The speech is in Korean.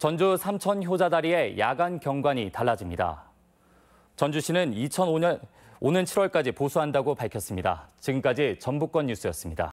전주 삼천 효자다리의 야간 경관이 달라집니다. 전주시는 2005년 오는 7월까지 보수한다고 밝혔습니다. 지금까지 전북권 뉴스였습니다.